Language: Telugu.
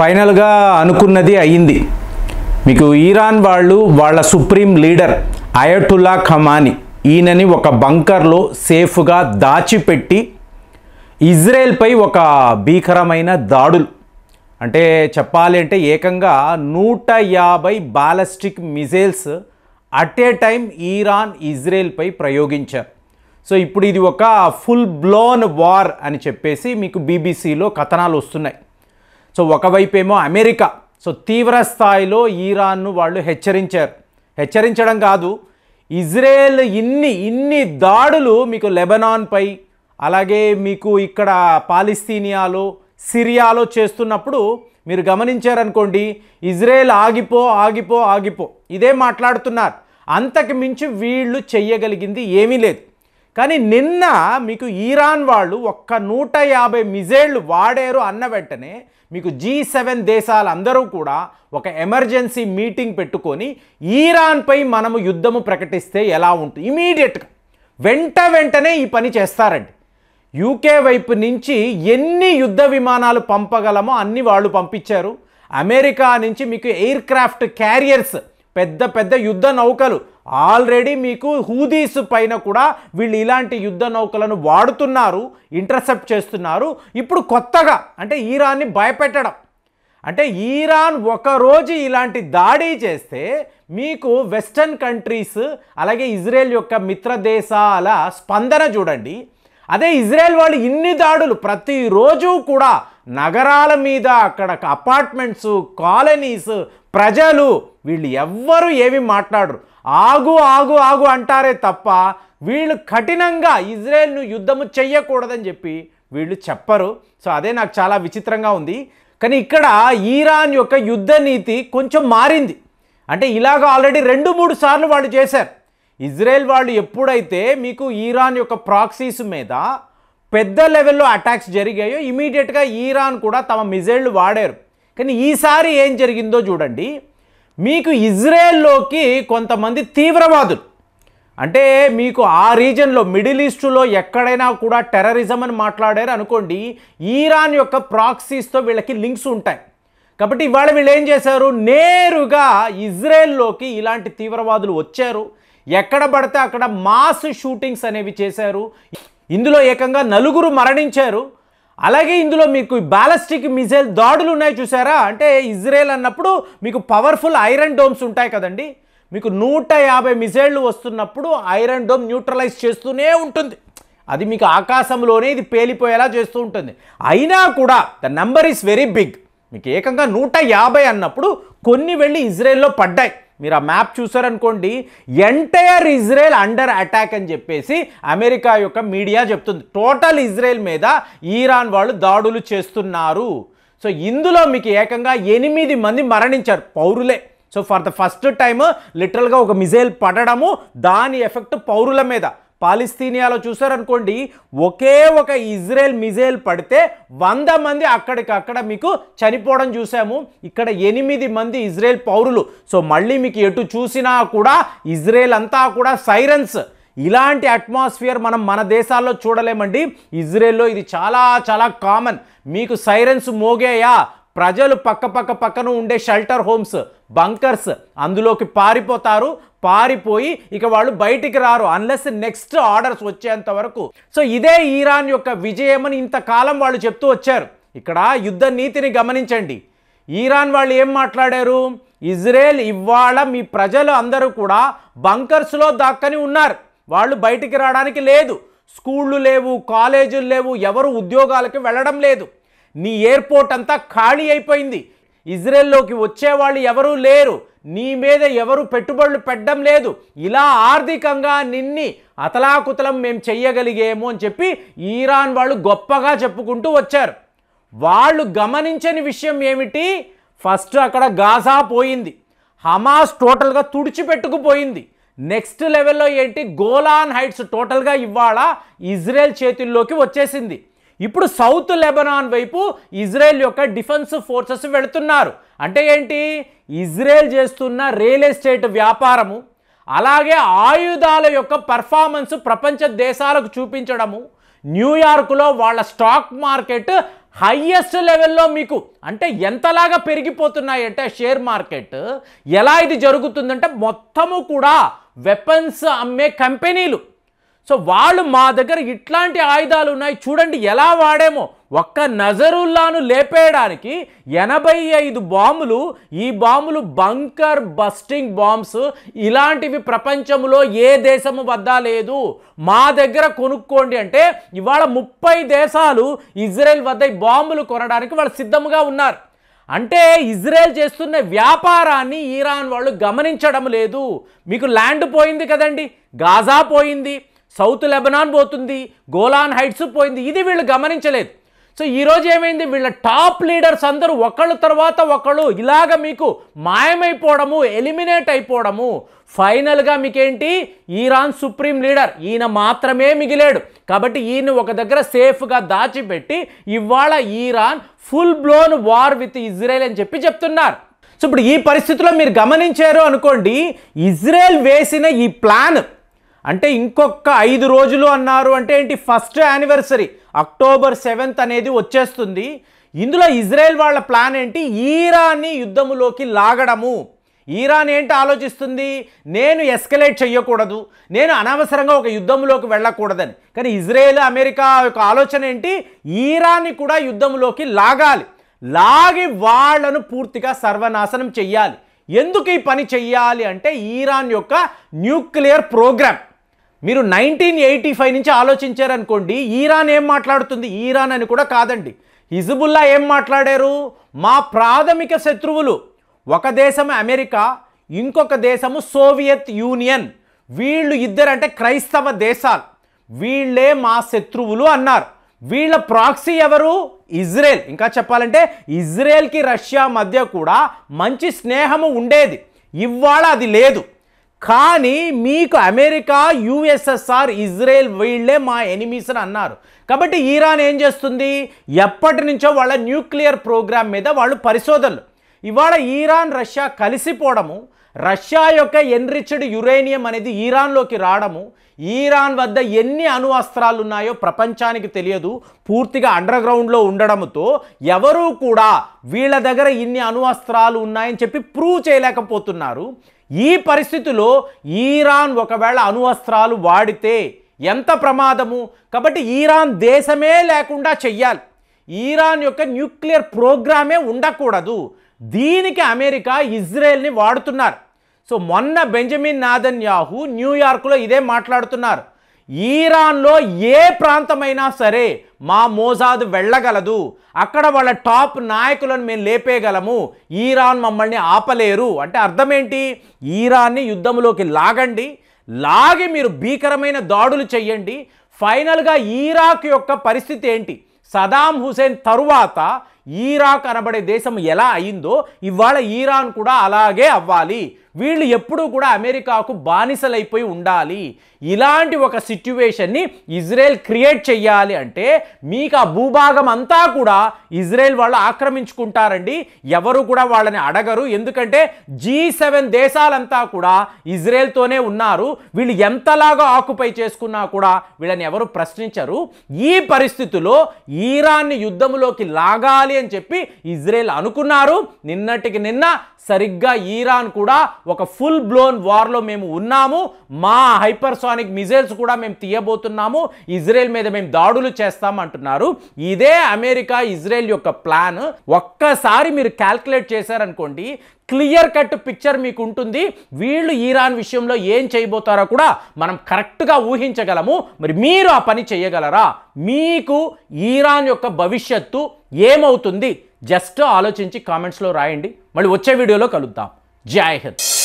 ఫైనల్గా అనుకున్నది అయింది మీకు ఈరాన్ వాళ్ళు వాళ్ళ సుప్రీం లీడర్ అయటుల్లా ఖమాని ఈయనని ఒక బంకర్లో సేఫ్గా దాచిపెట్టి ఇజ్రాయెల్పై ఒక భీకరమైన దాడులు అంటే చెప్పాలి అంటే ఏకంగా నూట యాభై ballistic missiles at a time Iran ఇజ్రాయెల్పై ప్రయోగించారు సో ఇప్పుడు ఇది ఒక ఫుల్ బ్లోన్ వార్ అని చెప్పేసి మీకు బీబీసీలో కథనాలు వస్తున్నాయి సో ఒకవైపేమో అమెరికా సో తీవ్ర స్థాయిలో ఈరాన్ను వాళ్ళు హెచ్చరించారు హెచ్చరించడం కాదు ఇజ్రాయెల్ ఇన్ని ఇన్ని దాడులు మీకు లెబనాన్పై అలాగే మీకు ఇక్కడ పాలిస్తీనియాలో సిరియాలో చేస్తున్నప్పుడు మీరు గమనించారనుకోండి ఇజ్రాయెల్ ఆగిపో ఆగిపో ఆగిపో ఇదే మాట్లాడుతున్నారు అంతకు మించి వీళ్ళు చెయ్యగలిగింది ఏమీ లేదు కానీ నిన్న మీకు ఈరాన్ వాళ్ళు ఒక్క నూట యాభై మిజైళ్ళు వాడారు అన్న వెంటనే మీకు జీ సెవెన్ దేశాలందరూ కూడా ఒక ఎమర్జెన్సీ మీటింగ్ పెట్టుకొని ఈరాన్పై మనము యుద్ధము ప్రకటిస్తే ఎలా ఉంటుంది ఇమీడియట్గా వెంట వెంటనే ఈ పని చేస్తారండి యూకే వైపు నుంచి ఎన్ని యుద్ధ విమానాలు పంపగలమో అన్ని వాళ్ళు పంపించారు అమెరికా నుంచి మీకు ఎయిర్ క్రాఫ్ట్ క్యారియర్స్ పెద్ద పెద్ద యుద్ధ నౌకలు ఆల్రెడీ మీకు హూదీస్ పైన కూడా వీళ్ళు ఇలాంటి యుద్ధ నౌకలను వాడుతున్నారు ఇంటర్సెప్ట్ చేస్తున్నారు ఇప్పుడు కొత్తగా అంటే ఈరాన్ని భయపెట్టడం అంటే ఈరాన్ ఒకరోజు ఇలాంటి దాడి చేస్తే మీకు వెస్టర్న్ కంట్రీస్ అలాగే ఇజ్రాయెల్ యొక్క మిత్ర దేశాల స్పందన చూడండి అదే ఇజ్రాయెల్ వాళ్ళు ఇన్ని దాడులు ప్రతిరోజు కూడా నగరాల మీద అక్కడ అపార్ట్మెంట్స్ కాలనీస్ ప్రజలు వీళ్ళు ఎవ్వరూ ఏమి మాట్లాడరు ఆగు ఆగు ఆగు అంటారే తప్ప వీళ్ళు కఠినంగా ఇజ్రాయెల్ను యుద్ధము చెయ్యకూడదని చెప్పి వీళ్ళు చెప్పరు సో అదే నాకు చాలా విచిత్రంగా ఉంది కానీ ఇక్కడ ఈరాన్ యొక్క యుద్ధ నీతి కొంచెం మారింది అంటే ఇలాగ ఆల్రెడీ రెండు మూడు సార్లు వాళ్ళు చేశారు ఇజ్రాయెల్ వాళ్ళు ఎప్పుడైతే మీకు ఈరాన్ యొక్క ప్రాక్సీస్ మీద పెద్ద లెవెల్లో అటాక్స్ జరిగాయో ఇమీడియట్గా ఈరాన్ కూడా తమ మిజైళ్ళు వాడారు కానీ ఈసారి ఏం జరిగిందో చూడండి మీకు ఇజ్రాయెల్లోకి కొంతమంది తీవ్రవాదులు అంటే మీకు ఆ రీజన్లో మిడిల్ ఈస్టులో ఎక్కడైనా కూడా టెర్రరిజం అని మాట్లాడారు అనుకోండి ఈరాన్ యొక్క ప్రాక్సీస్తో వీళ్ళకి లింక్స్ ఉంటాయి కాబట్టి ఇవాళ వీళ్ళు ఏం చేశారు నేరుగా ఇజ్రాయెల్లోకి ఇలాంటి తీవ్రవాదులు వచ్చారు ఎక్కడ పడితే అక్కడ మాస్ షూటింగ్స్ అనేవి చేశారు ఇందులో ఏకంగా నలుగురు మరణించారు అలాగే ఇందులో మీకు బ్యాలస్టిక్ మిజైల్ దాడులు ఉన్నాయి చూసారా అంటే ఇజ్రాయెల్ అన్నప్పుడు మీకు పవర్ఫుల్ ఐరన్ డోమ్స్ ఉంటాయి కదండి మీకు నూట యాభై మిజైళ్లు వస్తున్నప్పుడు ఐరన్ డోమ్ న్యూట్రలైజ్ చేస్తూనే ఉంటుంది అది మీకు ఆకాశంలోనే ఇది పేలిపోయేలా చేస్తూ ఉంటుంది అయినా కూడా the number is very big మీకు ఏకంగా నూట యాభై అన్నప్పుడు కొన్ని వెళ్ళి ఇజ్రాయెల్లో పడ్డాయి మీరు ఆ మ్యాప్ చూసారనుకోండి ఎంటైర్ ఇజ్రాయెల్ అండర్ అటాక్ అని చెప్పేసి అమెరికా యొక్క మీడియా చెప్తుంది టోటల్ ఇజ్రాయెల్ మీద ఈరాన్ వాళ్ళు దాడులు చేస్తున్నారు సో ఇందులో మీకు ఏకంగా ఎనిమిది మంది మరణించారు పౌరులే so for the first time లిటరల్గా ఒక మిజైల్ పడడము దాని ఎఫెక్ట్ పౌరుల మీద పాలిస్తీనియాలో చూసారనుకోండి ఒకే ఒక ఇజ్రాయెల్ మిజైల్ పడితే వంద మంది అక్కడికక్కడ మీకు చనిపోవడం చూసాము ఇక్కడ ఎనిమిది మంది ఇజ్రాయెల్ పౌరులు సో మళ్ళీ మీకు ఎటు చూసినా కూడా ఇజ్రాయెల్ అంతా కూడా సైరన్స్ ఇలాంటి అట్మాస్ఫియర్ మనం మన దేశాల్లో చూడలేమండి ఇజ్రాయెల్లో ఇది చాలా చాలా కామన్ మీకు సైరన్స్ మోగేయా ప్రజలు పక్క పక్క పక్కన ఉండే షెల్టర్ హోమ్స్ బంకర్స్ అందులోకి పారిపోతారు పారిపోయి ఇక వాళ్ళు బయటికి రారు అన్లెస్ నెక్స్ట్ ఆర్డర్స్ వచ్చేంత వరకు సో ఇదే ఈరాన్ యొక్క విజయం అని ఇంతకాలం వాళ్ళు చెప్తూ వచ్చారు ఇక్కడ యుద్ధ నీతిని గమనించండి ఈరాన్ వాళ్ళు ఏం మాట్లాడారు ఇజ్రాయెల్ ఇవాళ మీ ప్రజలు అందరూ కూడా బంకర్స్లో దాక్కని ఉన్నారు వాళ్ళు బయటికి రావడానికి లేదు స్కూళ్ళు లేవు కాలేజీలు లేవు ఎవరు ఉద్యోగాలకి వెళ్ళడం లేదు నీ ఎయిర్పోర్ట్ అంతా ఖాళీ అయిపోయింది ఇజ్రాయెల్లోకి వచ్చేవాళ్ళు ఎవరూ లేరు నీ మీద ఎవరు పెట్టుబడులు పెట్టడం లేదు ఇలా ఆర్థికంగా నిన్ని అతలాకుతలం మేము చెయ్యగలిగేమో అని చెప్పి ఈరాన్ వాళ్ళు గొప్పగా చెప్పుకుంటూ వచ్చారు వాళ్ళు గమనించని విషయం ఏమిటి ఫస్ట్ అక్కడ గాజా పోయింది హమాస్ టోటల్గా తుడిచిపెట్టుకుపోయింది నెక్స్ట్ లెవెల్లో ఏంటి గోలాన్ హైట్స్ టోటల్గా ఇవాళ ఇజ్రాయెల్ చేతుల్లోకి వచ్చేసింది ఇప్పుడు సౌత్ లెబనాన్ వైపు ఇజ్రాయెల్ యొక్క డిఫెన్స్ ఫోర్సెస్ వెళుతున్నారు అంటే ఏంటి ఇజ్రాయెల్ చేస్తున్న రియల్ ఎస్టేట్ వ్యాపారము అలాగే ఆయుధాల యొక్క పర్ఫార్మెన్స్ ప్రపంచ దేశాలకు చూపించడము న్యూయార్క్లో వాళ్ళ స్టాక్ మార్కెట్ హయ్యెస్ట్ లెవెల్లో మీకు అంటే ఎంతలాగా పెరిగిపోతున్నాయి అంటే షేర్ మార్కెట్ ఎలా ఇది జరుగుతుందంటే మొత్తము కూడా వెపన్స్ అమ్మే కంపెనీలు సో వాళ్ళు మా దగ్గర ఇట్లాంటి ఆయుధాలు ఉన్నాయి చూడండి ఎలా వాడేమో ఒక్క నజరుల్లాను లేపేయడానికి ఎనభై ఐదు బాంబులు ఈ బాంబులు బంకర్ బస్టింగ్ బాంబ్స్ ఇలాంటివి ప్రపంచంలో ఏ దేశము వద్ద లేదు మా దగ్గర కొనుక్కోండి అంటే ఇవాళ ముప్పై దేశాలు ఇజ్రాయెల్ వద్ద ఈ బాంబులు కొనడానికి వాళ్ళు సిద్ధంగా ఉన్నారు అంటే ఇజ్రాయెల్ చేస్తున్న వ్యాపారాన్ని ఈరాన్ వాళ్ళు గమనించడం లేదు మీకు ల్యాండ్ పోయింది కదండి గాజా పోయింది సౌత్ లెబనాన్ పోతుంది గోలాన్ హైట్స్ పోయింది ఇది వీళ్ళు గమనించలేదు సో ఈరోజు ఏమైంది వీళ్ళ టాప్ లీడర్స్ అందరూ ఒకళ్ళ తర్వాత ఒకళ్ళు ఇలాగ మీకు మాయమైపోవడము ఎలిమినేట్ అయిపోవడము ఫైనల్గా మీకేంటి ఈరాన్ సుప్రీం లీడర్ ఈయన మాత్రమే మిగిలాడు కాబట్టి ఈయన ఒక దగ్గర సేఫ్గా దాచిపెట్టి ఇవాళ Iran full blown war with Israel అని చెప్పి చెప్తున్నారు సో ఇప్పుడు ఈ పరిస్థితిలో మీరు గమనించారు అనుకోండి ఇజ్రాయెల్ వేసిన ఈ ప్లాన్ అంటే ఇంకొక ఐదు రోజులు అన్నారు అంటే ఏంటి ఫస్ట్ యానివర్సరీ అక్టోబర్ సెవెంత్ అనేది వచ్చేస్తుంది ఇందులో ఇజ్రాయెల్ వాళ్ళ ప్లాన్ ఏంటి ఈరాన్ని యుద్ధములోకి లాగడము ఈరాన్ ఏంటి ఆలోచిస్తుంది నేను ఎస్కలేట్ చేయకూడదు నేను అనవసరంగా ఒక యుద్ధంలోకి వెళ్ళకూడదని కానీ ఇజ్రాయెల్ అమెరికా యొక్క ఆలోచన ఏంటి ఈరాన్ని కూడా యుద్ధంలోకి లాగాలి లాగి వాళ్లను పూర్తిగా సర్వనాశనం చెయ్యాలి ఎందుకు ఈ పని చెయ్యాలి అంటే ఈరాన్ యొక్క న్యూక్లియర్ ప్రోగ్రామ్ మీరు నైన్టీన్ ఎయిటీ ఫైవ్ నుంచి ఆలోచించారనుకోండి ఈరాన్ ఏం మాట్లాడుతుంది ఈరాన్ అని కూడా కాదండి హిజబుల్లా ఏం మాట్లాడారు మా ప్రాథమిక శత్రువులు ఒక దేశం అమెరికా ఇంకొక దేశము సోవియత్ యూనియన్ వీళ్ళు ఇద్దరు అంటే క్రైస్తవ దేశాలు వీళ్ళే మా శత్రువులు అన్నారు వీళ్ళ ప్రాక్సీ ఎవరు ఇజ్రాయెల్ ఇంకా చెప్పాలంటే ఇజ్రాయెల్కి రష్యా మధ్య కూడా మంచి స్నేహము ఉండేది ఇవాళ అది లేదు కానీ మీకు అమెరికా యుఎస్ఎస్ఆర్ ఇజ్రాయెల్ వీళ్ళే మా ఎనిమీస్ అని అన్నారు కాబట్టి ఈరాన్ ఏం చేస్తుంది ఎప్పటి నుంచో వాళ్ళ న్యూక్లియర్ ప్రోగ్రామ్ మీద వాళ్ళు పరిశోధనలు ఇవాళ ఈరాన్ రష్యా కలిసిపోవడము రష్యా యొక్క ఎన్రిచ్డ్ యురేనియం అనేది ఈరాన్లోకి రావడము ఈరాన్ వద్ద ఎన్ని అణు అస్త్రాలు ఉన్నాయో ప్రపంచానికి తెలియదు పూర్తిగా అండర్ గ్రౌండ్లో ఉండడంతో ఎవరూ కూడా వీళ్ళ దగ్గర ఇన్ని అణు అస్త్రాలు ఉన్నాయని చెప్పి ప్రూవ్ చేయలేకపోతున్నారు ఈ పరిస్థితిలో ఈరాన్ ఒకవేళ అణువస్త్రాలు వాడితే ఎంత ప్రమాదము కాబట్టి ఈరాన్ దేశమే లేకుండా చెయ్యాలి ఈరాన్ యొక్క న్యూక్లియర్ ప్రోగ్రామే ఉండకూడదు దీనికి అమెరికా ఇజ్రాయెల్ని వాడుతున్నారు సో మొన్న బెంజమిన్ నాదన్ యాహు న్యూయార్క్లో ఇదే మాట్లాడుతున్నారు ఈరాన్లో ఏ ప్రాంతమైనా సరే మా మోజాదు వెళ్ళగలదు అక్కడ వాళ్ళ టాప్ నాయకులను మేము లేపేయగలము ఈరాన్ మమ్మల్ని ఆపలేరు అంటే అర్థమేంటి ఈరాన్ని యుద్ధంలోకి లాగండి లాగి మీరు భీకరమైన దాడులు చేయండి ఫైనల్గా ఈరాక్ యొక్క పరిస్థితి ఏంటి సదాం హుసేన్ తరువాత ఈరాక్ అనబడే దేశం ఎలా అయిందో ఇవాళ ఈరాన్ కూడా అలాగే అవ్వాలి వీళ్ళు ఎప్పుడూ కూడా అమెరికాకు బానిసలైపోయి ఉండాలి ఇలాంటి ఒక సిట్యువేషన్ని ఇజ్రాయెల్ క్రియేట్ చెయ్యాలి అంటే మీకు ఆ భూభాగం అంతా కూడా ఇజ్రాయెల్ వాళ్ళు ఆక్రమించుకుంటారండి ఎవరు కూడా వాళ్ళని అడగరు ఎందుకంటే జీ సెవెన్ దేశాలంతా కూడా ఇజ్రాయెల్తోనే ఉన్నారు వీళ్ళు ఎంతలాగా ఆక్యుపై చేసుకున్నా కూడా వీళ్ళని ఎవరు ప్రశ్నించరు ఈ పరిస్థితుల్లో ఈరాన్ని యుద్ధంలోకి లాగాలి అని చెప్పి ఇజ్రాయెల్ అనుకున్నారు నిన్నటికి నిన్న సరిగ్గా ఈరాన్ కూడా ఒక ఫుల్ బ్లోన్ వార్లో మేము ఉన్నాము మా హైపర్సానిక్ మిజైల్స్ కూడా మేము తీయబోతున్నాము ఇజ్రాయెల్ మీద మేము దాడులు చేస్తాం అంటున్నారు ఇదే అమెరికా ఇజ్రాయెల్ యొక్క ప్లాన్ ఒక్కసారి మీరు క్యాల్కులేట్ చేశారనుకోండి క్లియర్ కట్ పిక్చర్ మీకు ఉంటుంది వీళ్ళు ఈరాన్ విషయంలో ఏం చేయబోతారో కూడా మనం కరెక్ట్గా ఊహించగలము మరి మీరు ఆ పని చేయగలరా మీకు ఈరాన్ యొక్క భవిష్యత్తు ఏమవుతుంది జస్ట్ ఆలోచించి కామెంట్స్లో రాయండి మళ్ళీ వచ్చే వీడియోలో కలుద్దాం Jai